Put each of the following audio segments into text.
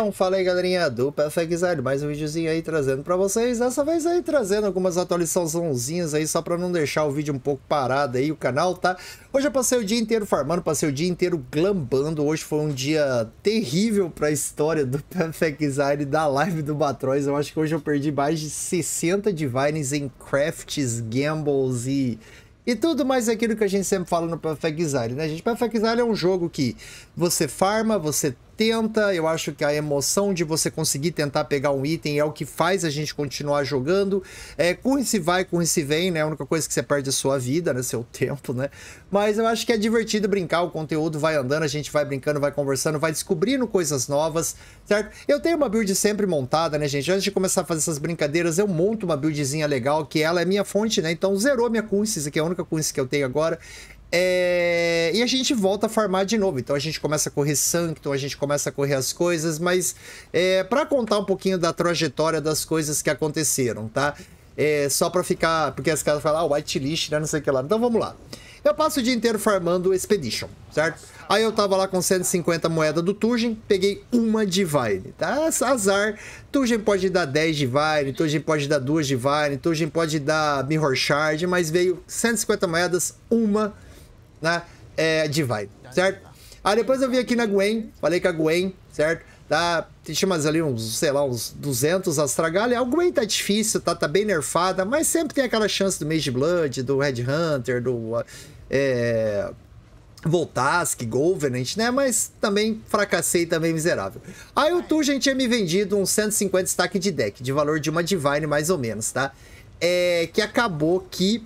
Então fala aí galerinha do PFXL, mais um videozinho aí trazendo pra vocês, dessa vez aí trazendo algumas atualizaçãozinhas aí só pra não deixar o vídeo um pouco parado aí o canal, tá? Hoje eu passei o dia inteiro farmando, passei o dia inteiro glambando, hoje foi um dia terrível pra história do PFXL da live do Batroz, eu acho que hoje eu perdi mais de 60 divines em crafts, gambles e... E tudo mais aquilo que a gente sempre fala no Perfect né, gente? Perfect é um jogo que você farma, você 80. Eu acho que a emoção de você conseguir tentar pegar um item é o que faz a gente continuar jogando. É, com esse vai, com esse vem, né? A única coisa que você perde é sua vida, né? Seu tempo, né? Mas eu acho que é divertido brincar, o conteúdo vai andando, a gente vai brincando, vai conversando, vai descobrindo coisas novas, certo? Eu tenho uma build sempre montada, né, gente? Antes de começar a fazer essas brincadeiras, eu monto uma buildzinha legal, que ela é minha fonte, né? Então zerou minha Kunsis, que é a única Kunsis que eu tenho agora. É... E a gente volta a farmar de novo. Então a gente começa a correr Sanctum, a gente começa a correr as coisas, mas é... para contar um pouquinho da trajetória das coisas que aconteceram, tá? É... Só para ficar. Porque as caras falam, ah, whitelist, né? Não sei o que lá. Então vamos lá. Eu passo o dia inteiro farmando Expedition, certo? Aí eu tava lá com 150 moeda do Turgen, peguei uma Divine, tá? Azar, Turgen pode dar 10 Divine, Turgen pode dar 2 Divine, Turgen pode dar Mirror Shard, mas veio 150 moedas, uma Divine né é, Divine, certo? Aí ah, depois eu vim aqui na Gwen, falei com a Gwen, certo? Dá, tinha mais ali uns, sei lá, uns 200 astragalha. A Gwen tá difícil, tá, tá bem nerfada, mas sempre tem aquela chance do Mage Blood, do Red Hunter, do... É, Voltask, Golvenant, né? Mas também fracassei também miserável. Aí o gente, tinha me vendido uns 150 stack de deck, de valor de uma Divine mais ou menos, tá? É, que acabou que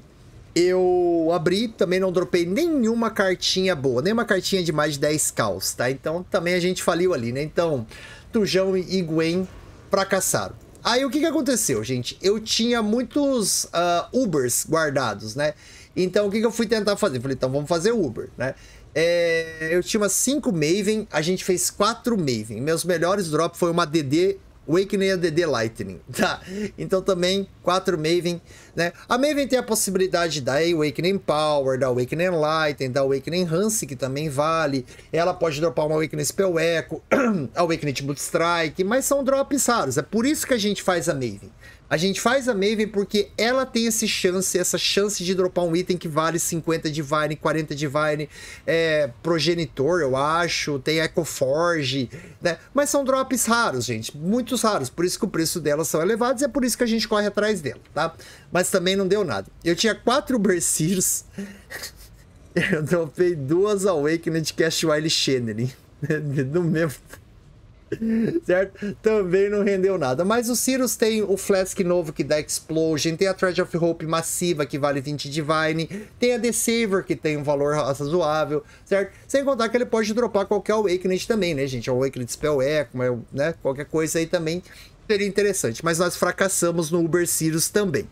eu abri, também não dropei nenhuma cartinha boa, nenhuma cartinha de mais de 10 caos, tá? Então também a gente faliu ali, né? Então, Trujão e Gwen fracassaram. Aí o que, que aconteceu, gente? Eu tinha muitos uh, Ubers guardados, né? Então o que, que eu fui tentar fazer? Falei, então vamos fazer Uber, né? É, eu tinha umas 5 Maven, a gente fez 4 Maven. Meus melhores drops foi uma DD Wakening e a DD Lightning, tá? Então também 4 Maven, né? A Maven tem a possibilidade da Awakening Power, da Awakening Light, da Awakening Hanse, que também vale. Ela pode dropar uma Awakening Spell Echo, Awakening Boot Strike, mas são drops raros. É por isso que a gente faz a Maven. A gente faz a Maven porque ela tem esse chance, essa chance de dropar um item que vale 50 Divine, 40 Divine, é, Progenitor, eu acho, tem Ecoforge, né? Mas são drops raros, gente, muitos raros. Por isso que o preço delas são elevados e é por isso que a gente corre atrás atrás dela, tá? Mas também não deu nada. Eu tinha quatro Berseers. eu dropei duas Awakened Cash Wile Channeling. no mesmo. certo? Também não rendeu nada. Mas o Cirus tem o Flask novo que dá Explosion, tem a Thread of Hope massiva que vale 20 Divine, tem a The Saver que tem um valor razoável, certo? Sem contar que ele pode dropar qualquer Awakened também, né, gente? É Awakened Spell Echo, é né? Qualquer coisa aí também seria interessante, mas nós fracassamos no Uber Sirius também.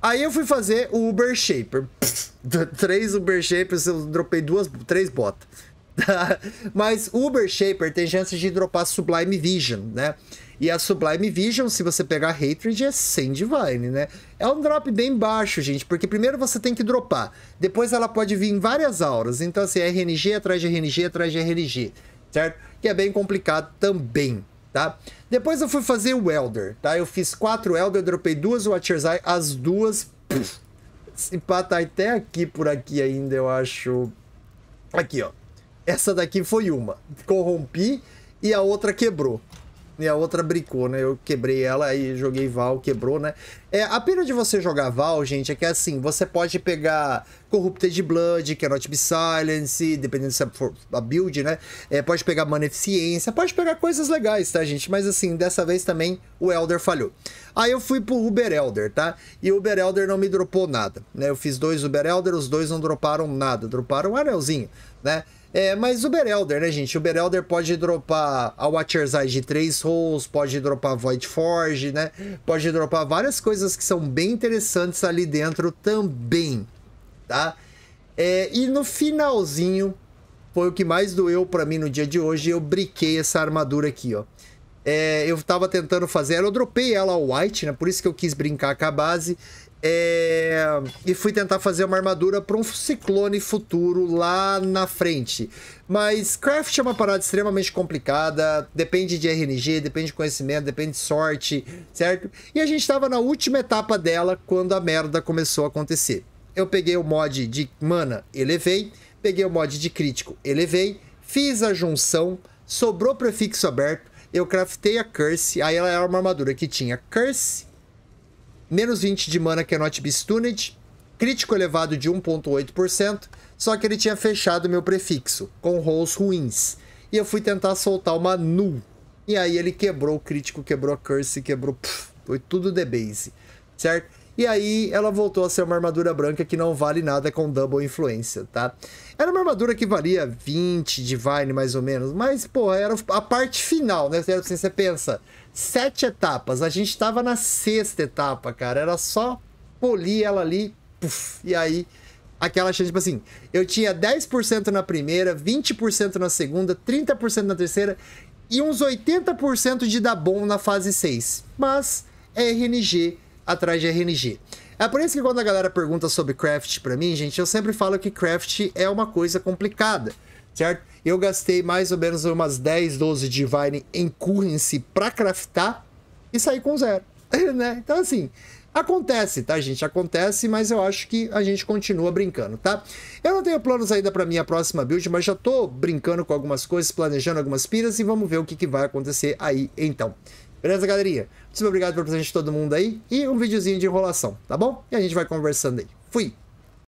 Aí eu fui fazer o Uber Shaper. três Uber Shapers, eu dropei duas, três botas. mas Uber Shaper tem chance de dropar Sublime Vision, né? E a Sublime Vision, se você pegar Hatred, é sem Divine, né? É um drop bem baixo, gente, porque primeiro você tem que dropar. Depois ela pode vir em várias auras. Então, assim, é RNG atrás de RNG atrás de RNG, certo? Que é bem complicado também tá? Depois eu fui fazer o Elder, tá? Eu fiz quatro Elder, dropei duas Watchers Eye, as duas... Puf, se pá, tá até aqui por aqui ainda, eu acho. Aqui, ó. Essa daqui foi uma. Corrompi e a outra quebrou e a outra bricou, né? Eu quebrei ela, e joguei Val, quebrou, né? É, a pena de você jogar Val, gente, é que assim, você pode pegar Corrupted Blood, Cannot Be Silence, dependendo se é a build, né? É, pode pegar Maneficiência, pode pegar coisas legais, tá, gente? Mas assim, dessa vez também o Elder falhou. Aí eu fui pro Uber Elder, tá? E o Uber Elder não me dropou nada, né? Eu fiz dois Uber Elder, os dois não droparam nada, droparam um anelzinho, né? É, mas o Berelder, né, gente? O Berelder pode dropar a Watcher's Eye de 3 rolls, pode dropar Void Forge, né? Pode dropar várias coisas que são bem interessantes ali dentro também, tá? É, e no finalzinho, foi o que mais doeu para mim no dia de hoje, eu briquei essa armadura aqui, ó. É, eu tava tentando fazer ela, eu dropei ela ao white, né? Por isso que eu quis brincar com a base. É... E fui tentar fazer uma armadura para um ciclone futuro lá na frente. Mas craft é uma parada extremamente complicada, depende de RNG, depende de conhecimento, depende de sorte, certo? E a gente estava na última etapa dela quando a merda começou a acontecer. Eu peguei o mod de mana, elevei, peguei o mod de crítico, elevei, fiz a junção, sobrou prefixo aberto, eu craftei a curse, aí ela era uma armadura que tinha curse, menos 20 de mana que é Not stunned, crítico elevado de 1.8%, só que ele tinha fechado meu prefixo, com rolls ruins. E eu fui tentar soltar uma nu E aí ele quebrou o crítico, quebrou a curse, quebrou... foi tudo the base, certo? E aí ela voltou a ser uma armadura branca que não vale nada com double influência, tá? Era uma armadura que valia 20 divine mais ou menos, mas, pô, era a parte final, né? Você pensa, sete etapas. A gente estava na sexta etapa, cara. Era só polir ela ali, puff, e aí aquela chance, tipo assim, eu tinha 10% na primeira, 20% na segunda, 30% na terceira e uns 80% de dar bom na fase 6. Mas é RNG atrás de RNG. É por isso que quando a galera pergunta sobre craft para mim, gente, eu sempre falo que craft é uma coisa complicada, certo? Eu gastei mais ou menos umas 10, 12 Divine em currency pra craftar e saí com zero, né? Então, assim, Acontece, tá, gente? Acontece, mas eu acho que a gente continua brincando, tá? Eu não tenho planos ainda para minha próxima build, mas já tô brincando com algumas coisas, planejando algumas piras e vamos ver o que, que vai acontecer aí então. Beleza, galerinha? Muito obrigado pelo presente de todo mundo aí e um videozinho de enrolação, tá bom? E a gente vai conversando aí. Fui!